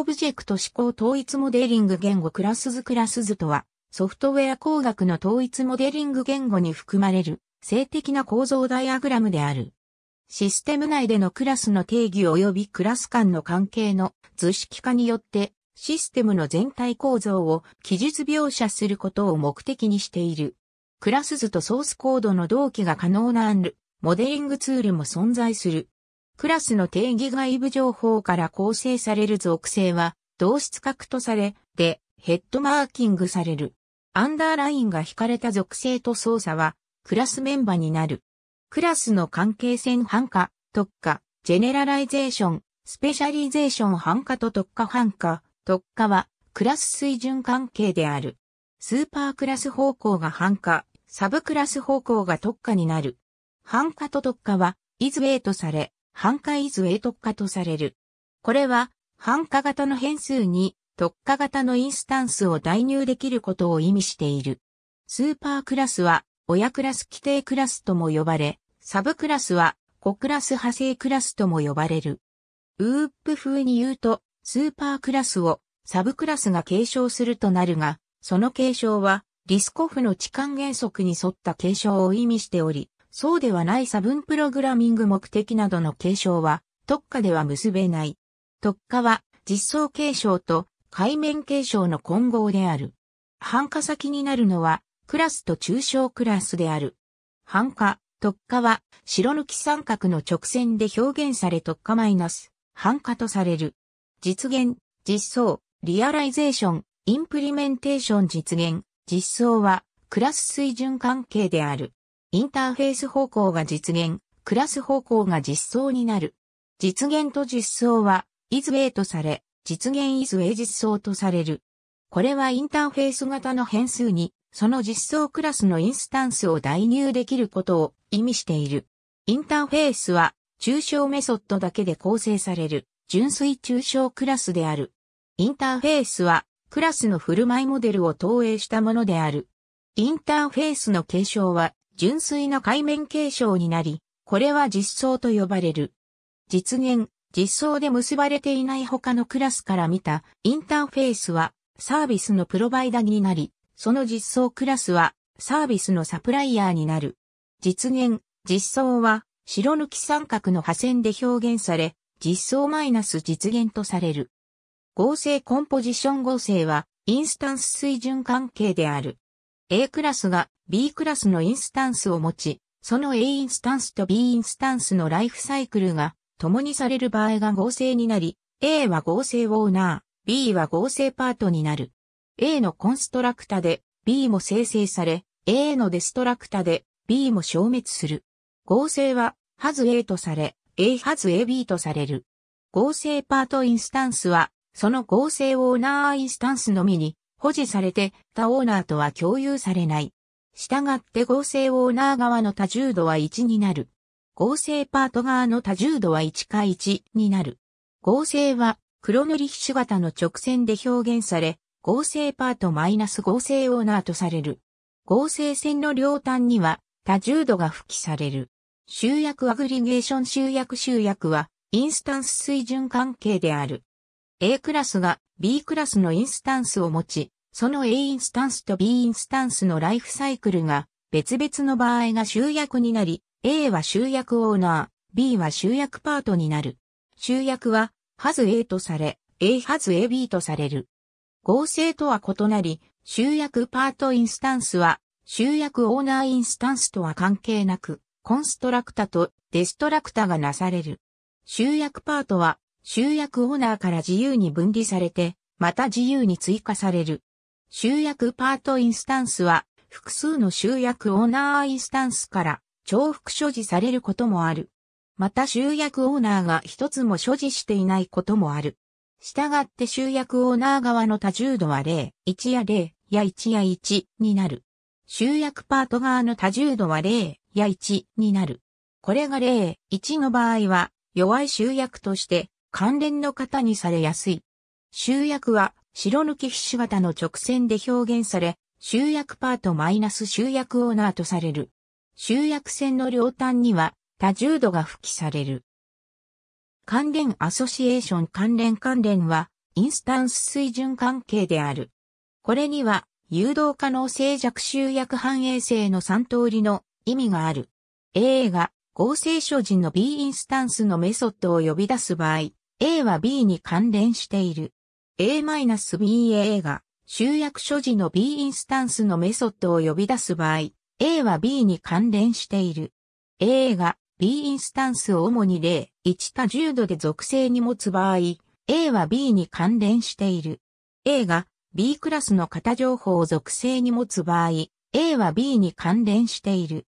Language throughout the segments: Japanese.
オブジェクト指向統一モデリング言語クラスズクラスズとは、ソフトウェア工学の統一モデリング言語に含まれる、性的な構造ダイアグラムである。システム内でのクラスの定義及びクラス間の関係の図式化によって、システムの全体構造を記述描写することを目的にしている。クラス図とソースコードの同期が可能なアンル、モデリングツールも存在する。クラスの定義外部情報から構成される属性は、同質格とされ、で、ヘッドマーキングされる。アンダーラインが引かれた属性と操作は、クラスメンバーになる。クラスの関係線半化、特化、ジェネラライゼーション、スペシャリゼーション半化と特化半化、特化は、クラス水準関係である。スーパークラス方向が半化、サブクラス方向が特化になる。半化と特化は、イズウェイとされ、半化イズへ特化とされる。これは、半化型の変数に特化型のインスタンスを代入できることを意味している。スーパークラスは、親クラス規定クラスとも呼ばれ、サブクラスは、子クラス派生クラスとも呼ばれる。ウープ風に言うと、スーパークラスをサブクラスが継承するとなるが、その継承は、リスコフの置換原則に沿った継承を意味しており、そうではない差分プログラミング目的などの継承は、特化では結べない。特化は、実装継承と界面継承の混合である。繁華先になるのは、クラスと抽象クラスである。繁華、特化は、白抜き三角の直線で表現され特化マイナス、繁華とされる。実現、実装、リアライゼーション、インプリメンテーション実現、実装は、クラス水準関係である。インターフェース方向が実現、クラス方向が実装になる。実現と実装は、イズウェイとされ、実現イズウェイ実装とされる。これはインターフェース型の変数に、その実装クラスのインスタンスを代入できることを意味している。インターフェースは、抽象メソッドだけで構成される、純粋抽象クラスである。インターフェースは、クラスの振る舞いモデルを投影したものである。インターフェースの継承は、純粋な海面継承になり、これは実装と呼ばれる。実現、実装で結ばれていない他のクラスから見たインターフェースはサービスのプロバイダになり、その実装クラスはサービスのサプライヤーになる。実現、実装は白抜き三角の破線で表現され、実装マイナス実現とされる。合成コンポジション合成はインスタンス水準関係である。A クラスが B クラスのインスタンスを持ち、その A インスタンスと B インスタンスのライフサイクルが共にされる場合が合成になり、A は合成オーナー、B は合成パートになる。A のコンストラクタで B も生成され、A のデストラクタで B も消滅する。合成は、はず A とされ、A はず AB とされる。合成パートインスタンスは、その合成オーナーインスタンスのみに保持されて、他オーナーとは共有されない。したがって合成オーナー側の多重度は1になる。合成パート側の多重度は1か1になる。合成は黒塗り皮種型の直線で表現され、合成パートマイナス合成オーナーとされる。合成線の両端には多重度が付記される。集約アグリゲーション集約集約はインスタンス水準関係である。A クラスが B クラスのインスタンスを持ち、その A インスタンスと B インスタンスのライフサイクルが別々の場合が集約になり、A は集約オーナー、B は集約パートになる。集約は、はず A とされ、A はず AB とされる。合成とは異なり、集約パートインスタンスは、集約オーナーインスタンスとは関係なく、コンストラクタとデストラクタがなされる。集約パートは、集約オーナーから自由に分離されて、また自由に追加される。集約パートインスタンスは、複数の集約オーナーインスタンスから重複所持されることもある。また集約オーナーが一つも所持していないこともある。したがって集約オーナー側の多重度は0、1や0、や1や1になる。集約パート側の多重度は0、や1になる。これが0、1の場合は弱い集約として関連の方にされやすい。集約は白抜きひし形の直線で表現され、集約パートマイナス集約オーナーとされる。集約線の両端には多重度が付記される。関連アソシエーション関連関連はインスタンス水準関係である。これには誘導可能性弱集約反映性の3通りの意味がある。A が合成所持の B インスタンスのメソッドを呼び出す場合、A は B に関連している。A-BA が集約所持の B インスタンスのメソッドを呼び出す場合、A は B に関連している。A が B インスタンスを主に0、1か10度で属性に持つ場合、A は B に関連している。A が B クラスの型情報を属性に持つ場合、A は B に関連している。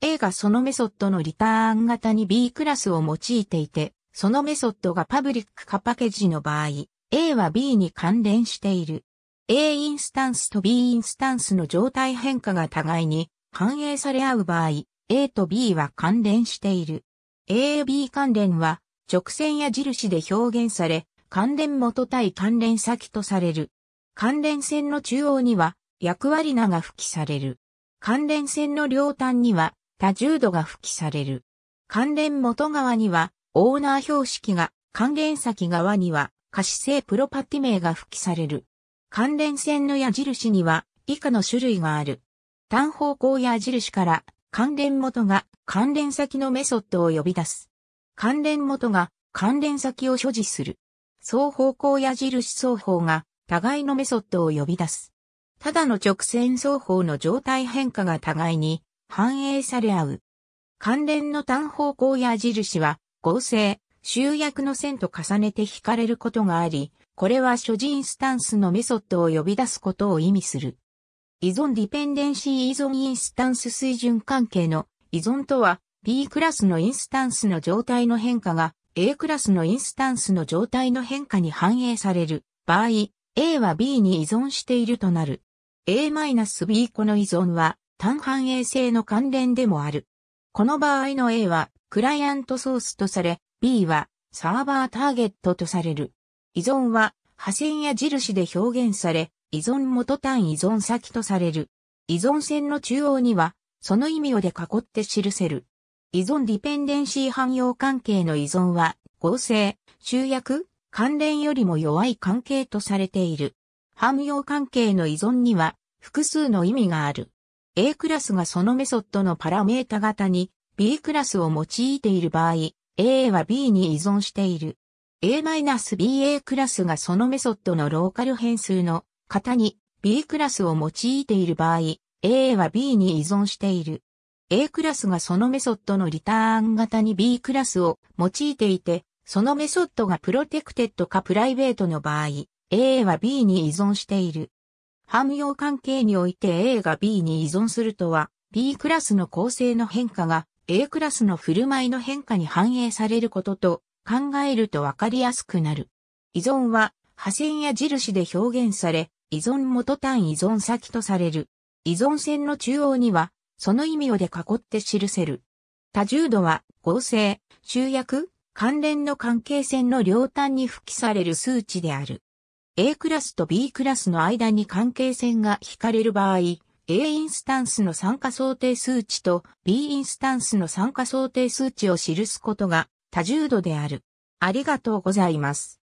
A がそのメソッドのリターン型に B クラスを用いていて、そのメソッドがパブリックかパケージの場合、A は B に関連している。A インスタンスと B インスタンスの状態変化が互いに反映され合う場合、A と B は関連している。AB 関連は直線や印で表現され、関連元対関連先とされる。関連線の中央には役割名が付記される。関連線の両端には多重度が付記される。関連元側にはオーナー標識が、関連先側には可視性プロパティ名が付記される。関連線の矢印には以下の種類がある。単方向矢印から関連元が関連先のメソッドを呼び出す。関連元が関連先を所持する。双方向矢印双方が互いのメソッドを呼び出す。ただの直線双方の状態変化が互いに反映され合う。関連の単方向矢印は合成、集約の線と重ねて引かれることがあり、これは諸人スタンスのメソッドを呼び出すことを意味する。依存ディペンデンシー依存インスタンス水準関係の依存とは B クラスのインスタンスの状態の変化が A クラスのインスタンスの状態の変化に反映される場合、A は B に依存しているとなる。A-B 個の依存は単反映性の関連でもある。この場合の A はクライアントソースとされ、B はサーバーターゲットとされる。依存は破線や印で表現され、依存元単依存先とされる。依存線の中央には、その意味をで囲って記せる。依存ディペンデンシー汎用関係の依存は、合成、集約、関連よりも弱い関係とされている。汎用関係の依存には、複数の意味がある。A クラスがそのメソッドのパラメータ型に B クラスを用いている場合、A は B に依存している。A-BA クラスがそのメソッドのローカル変数の型に B クラスを用いている場合、A は B に依存している。A クラスがそのメソッドのリターン型に B クラスを用いていて、そのメソッドがプロテクテッドかプライベートの場合、A は B に依存している。汎用関係において A が B に依存するとは、B クラスの構成の変化が A クラスの振る舞いの変化に反映されることと考えるとわかりやすくなる。依存は、破線や印で表現され、依存元単依存先とされる。依存線の中央には、その意味をで囲って記せる。多重度は、合成、集約、関連の関係線の両端に付記される数値である。A クラスと B クラスの間に関係線が引かれる場合、A インスタンスの参加想定数値と B インスタンスの参加想定数値を記すことが多重度である。ありがとうございます。